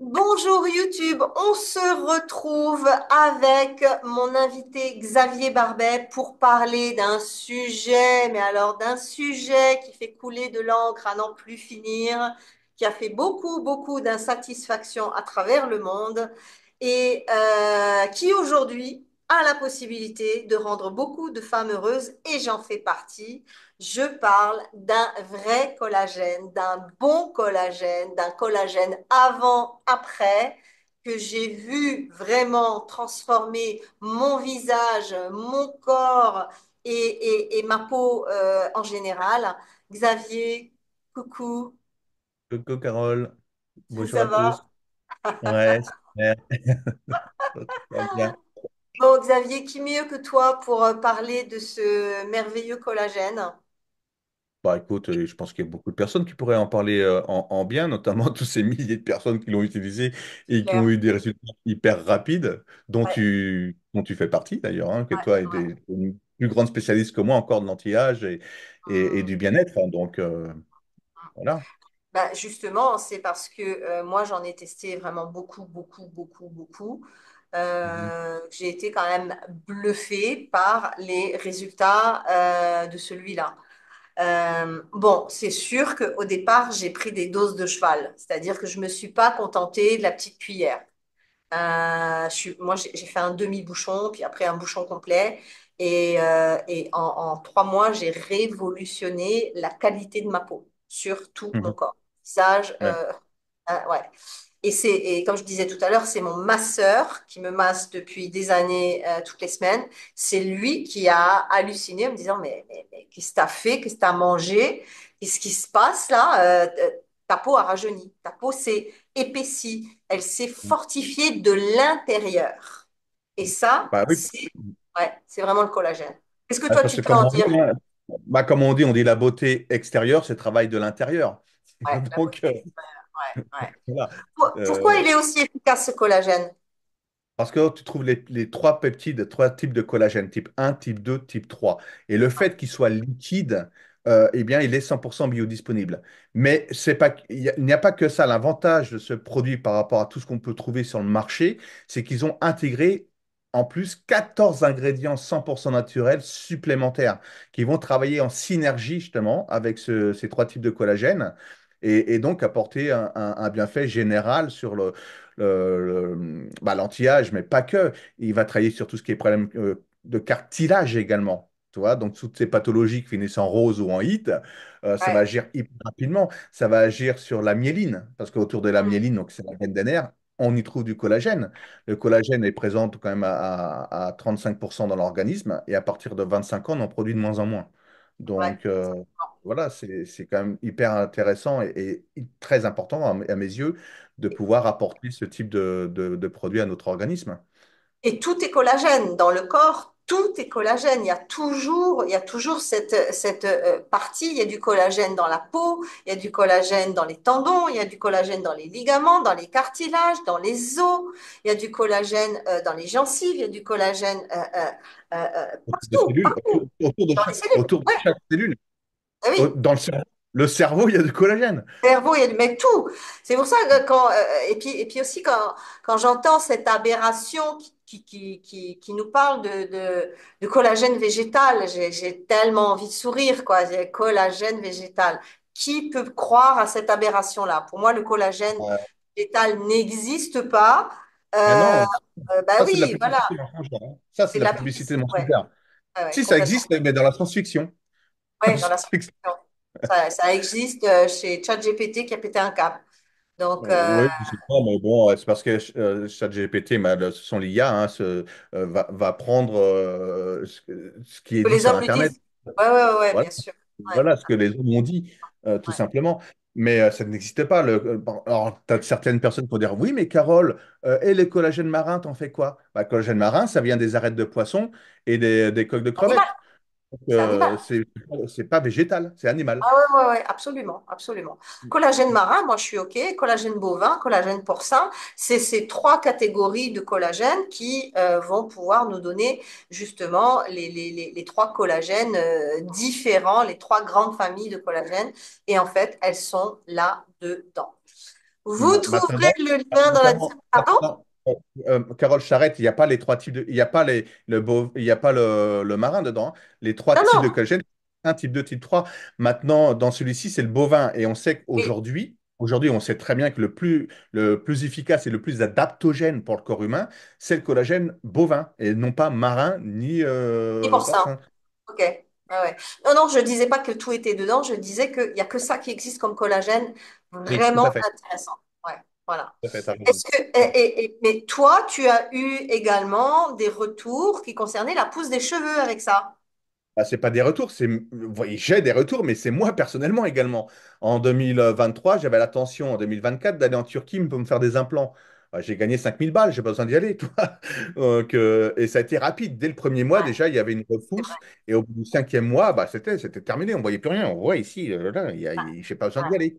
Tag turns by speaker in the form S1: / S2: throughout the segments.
S1: Bonjour YouTube, on se retrouve avec mon invité Xavier Barbet pour parler d'un sujet, mais alors d'un sujet qui fait couler de l'encre à n'en plus finir, qui a fait beaucoup, beaucoup d'insatisfaction à travers le monde et euh, qui aujourd'hui a la possibilité de rendre beaucoup de femmes heureuses et j'en fais partie je parle d'un vrai collagène, d'un bon collagène, d'un collagène avant, après, que j'ai vu vraiment transformer mon visage, mon corps et, ma peau euh, en général. Xavier, coucou.
S2: Coucou Carole. Bonjour tous. Ouais,
S1: Bon, Xavier, qui mieux que toi pour euh, parler de ce merveilleux collagène
S2: bah, écoute, euh, je pense qu'il y a beaucoup de personnes qui pourraient en parler euh, en, bien, notamment tous ces milliers de personnes qui l'ont utilisé et qui ont eu des résultats hyper rapides, dont tu, tu fais partie d'ailleurs, hein, que toi et des, plus grandes spécialistes que moi encore de l'anti-âge et, et, mmh. du bien-être. Hein, donc euh, voilà.
S1: Bah, justement, c'est parce que moi, j'en ai testé vraiment beaucoup, beaucoup, beaucoup, beaucoup. Mmh j'ai été quand même bluffée par les résultats de celui-là. Euh, bon, c'est sûr qu'au départ, j'ai pris des doses de cheval, c'est-à-dire que je ne me suis pas contentée de la petite cuillère. Euh, je moi, j'ai fait un demi-bouchon, puis après un bouchon complet. Et, euh, et en, trois mois, j'ai révolutionné la qualité de ma peau sur tout mhm. mon corps. Visage, ouais. Euh, euh, et, et comme je disais tout à l'heure, c'est mon masseur qui me masse depuis des années, euh, toutes les semaines. C'est lui qui a halluciné en me disant Mais, qu'est-ce que t'as fait Qu'est-ce que t'as mangé Qu'est-ce qui se passe là euh, euh, Ta peau a rajeuni. Ta peau s'est épaissie. Elle s'est mmh. fortifiée de l'intérieur. Et ça, bah c'est vraiment le collagène. Qu'est-ce que ah, toi, tu peux en dire hein,
S2: bah, Comme on dit, on dit la beauté extérieure, c'est le travail de l'intérieur. Ouais, Donc, Pourquoi euh, il est aussi efficace ce collagène parce que tu trouves les, trois peptides, trois types de collagène, type 1, type 2, type 3. Et le fait qu'il soit liquide, euh, eh bien, il est 100% biodisponible. Mais pas, il n'y a, pas que ça. L'avantage de ce produit par rapport à tout ce qu'on peut trouver sur le marché, c'est qu'ils ont intégré en plus 14 ingrédients 100% naturels supplémentaires qui vont travailler en synergie justement avec ces trois types de collagène et, donc apporter un, bienfait général sur le, bah, l'anti-âge, mais pas que. Il va travailler sur tout ce qui est problème euh, de cartilage également. Tu vois donc toutes ces pathologies qui finissent en rose ou en hit, euh, ça va agir hyper rapidement. Ça va agir sur la myéline, parce qu'autour de la mmh. myéline, donc c'est la veine des nerfs, on y trouve du collagène. Le collagène est présent quand même à, 35% dans l'organisme, et à partir de 25 ans, on en produit de moins en moins. Donc, euh, voilà, c'est quand même hyper intéressant et, très important à, mes yeux de pouvoir apporter ce type de, produit à notre organisme.
S1: Et tout est collagène dans le corps, tout est collagène. Il y a toujours, il toujours cette, cette euh, partie. Il y a du collagène dans la peau, il y a du collagène dans les tendons, il y a du collagène dans les ligaments, dans les cartilages, dans les os, il y a du collagène euh, dans les gencives, il y a du collagène euh,
S2: autour de, chaque cellule. Ah dans le cerveau. il y a du collagène.
S1: Le cerveau, il y a du... Mais tout. C'est pour ça que quand... Euh, euh, et puis, et puis aussi, quand, quand j'entends cette aberration qui qui, qui, qui, nous parle de, de, de collagène végétal. J'ai tellement envie de sourire, quoi. Collagène végétal. Qui peut croire à cette aberration-là Pour moi, le collagène végétal n'existe pas. ben oui, voilà.
S2: Hein, ça, c'est la publicité de mon si ça existe, mais dans la science-fiction. dans la fiction
S1: ça, existe euh, chez ChatGPT qui a pété un câble. Donc, Oui, euh,
S2: je sais pas, mais bon, c'est parce que euh, ChatGPT, ce sont l'IA, hein, va, va, prendre ce, qui est que sur Internet.
S1: Oui, oui, ouais,
S2: voilà. bien sûr. Voilà ce que les hommes ont dit, tout simplement. Mais ça n'existait pas. Le... Alors, tu as certaines personnes qui vont dire Oui, mais Carole, et les collagènes marins, t'en fais quoi bah, Collagène marin, ça vient des arêtes de poisson et des, des coques de crevettes. Euh, c'est pas végétal, c'est animal.
S1: Ah absolument, absolument. Mm. Collagène marin, moi je suis OK. Collagène bovin, collagène porcin, c'est ces trois catégories de collagène qui euh, vont pouvoir nous donner justement les, trois collagènes euh, différents, les trois grandes familles de collagène. Et en fait, elles sont là-dedans. Vous bah, trouverez le lien dans la description.
S2: Euh, Carole Charrette, il n'y a pas les trois types de. Il n'y a pas, le, a pas le, marin dedans. Hein. Les trois types de collagène, un type 2, type 3. Maintenant, dans celui-ci, c'est le bovin. Et on sait qu'aujourd'hui, aujourd'hui, on sait très bien que le plus, le plus efficace et le plus adaptogène pour le corps humain, c'est le collagène bovin et non pas marin ni. Euh, pour ça.
S1: Ok. Non, non, je ne disais pas que tout était dedans, je disais qu'il n'y a que ça qui existe comme collagène, vraiment intéressant. Ouais. Voilà. mais toi, tu as eu également des retours qui concernaient la pousse des cheveux avec ça
S2: Ce bah, c'est pas des retours, c'est j'ai des retours, mais c'est moi personnellement également. En 2023, j'avais l'intention en 2024 d'aller en Turquie pour me faire des implants. Bah, j'ai gagné 5000 balles, j'ai pas besoin d'y aller. Toi. Euh, et ça a été rapide. Dès le premier mois, déjà, il y avait une repousse. Et au bout du cinquième mois, bah, c'était terminé. On voyait plus rien. On voit ici, euh, là, là, j'ai pas besoin d'y aller.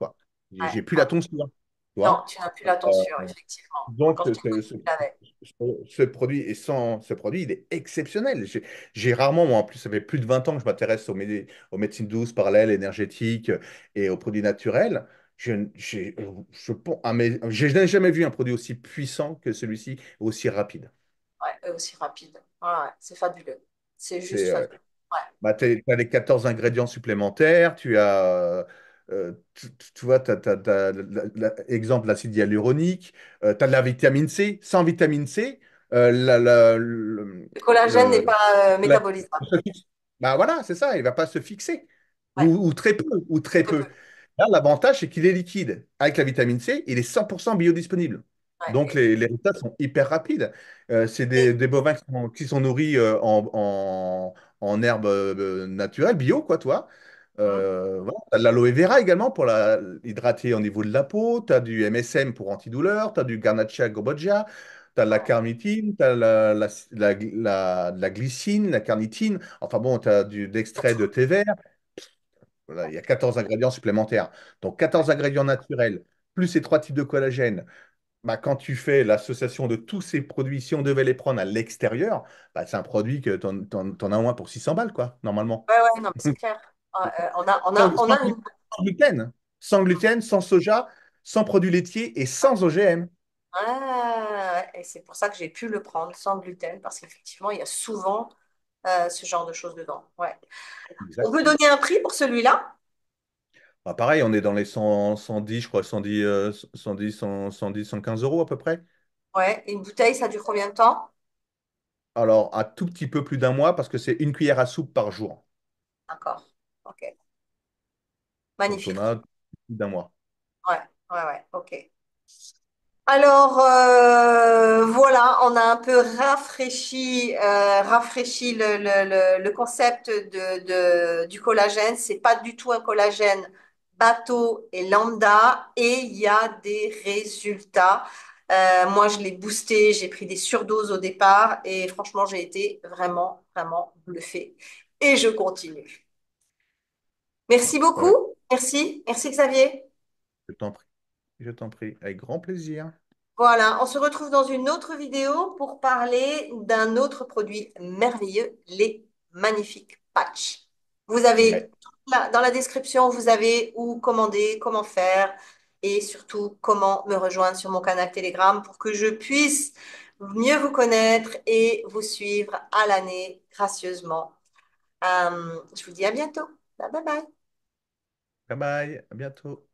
S2: J'ai plus la tonsure non, tu n'as plus la euh, effectivement. Donc, ce, produit est sans, ce produit, il est exceptionnel. J'ai rarement, moi, en plus, ça fait plus de 20 ans que je m'intéresse aux, médecines douces, parallèles, énergétiques et aux produits naturels. Je, je, je, je n'ai jamais vu un produit aussi puissant que celui-ci, aussi rapide.
S1: Ouais, euh, aussi rapide. c'est fabuleux. C'est juste euh, fabuleux.
S2: Bah, tu as les 14 ingrédients supplémentaires, tu as euh, tu, vois, tu as, l'acide hyaluronique, euh, tu as de la vitamine C. Sans vitamine C, euh, le, collagène n'est pas métabolisable. Bah voilà, c'est ça, il ne va pas se fixer. Ou, très peu, ou très peu. l'avantage, c'est qu'il est liquide. Avec la vitamine C, il est 100% biodisponible. Donc, les, résultats sont hyper rapides. c'est des, bovins qui sont, nourris en, en, en, herbe naturelle, bio, quoi, toi. Euh, Tu as de l'aloe vera également pour l'hydrater au niveau de la peau. Tu as du MSM pour antidouleur. Tu as du Garnacha Goboja. Tu as de la carnitine. Tu as la, la, glycine, la carnitine. Enfin bon, tu as du, de de thé vert. il y a 14 ingrédients supplémentaires. Donc 14 ingrédients naturels, plus ces trois types de collagène. Bah, quand tu fais l'association de tous ces produits, si on devait les prendre à l'extérieur, bah, c'est un produit que tu en, as moins pour 600 balles, quoi, normalement. Ouais, ouais, c'est clair.
S1: Ah, euh, on a, on sans,
S2: gluten, sans gluten, sans soja, sans produits laitiers et sans OGM.
S1: Ah, et c'est pour ça que j'ai pu le prendre sans gluten, parce qu'effectivement, il y a souvent euh, ce genre de choses dedans. Ouais. On peut donner un prix pour celui-là
S2: bah, Pareil, on est dans les 110, je crois, 110, 110, 115 euros à peu près.
S1: Ouais, une bouteille, ça dure combien de temps
S2: Alors, un tout petit peu plus d'un mois, parce que c'est une cuillère à soupe par jour. D'accord. Ok. Magnifique. mois. Ouais, ouais, ouais, ok.
S1: Alors euh, voilà, on a un peu rafraîchi, euh, rafraîchi le, concept de, du collagène. C'est pas du tout un collagène bateau et lambda, et il y a des résultats. Euh, moi, je l'ai boosté, j'ai pris des surdoses au départ, et franchement, j'ai été vraiment, vraiment bluffée. Et je continue. Merci beaucoup. Merci. Merci Xavier.
S2: Je t'en prie. Je t'en prie. Avec grand plaisir.
S1: Voilà, on se retrouve dans une autre vidéo pour parler d'un autre produit merveilleux, les magnifiques patchs. Vous avez dans la description, vous avez où commander, comment faire et surtout comment me rejoindre sur mon canal Telegram pour que je puisse mieux vous connaître et vous suivre à l'année gracieusement. Euh, je vous dis à bientôt. bye bye.
S2: Bye bye, à bientôt.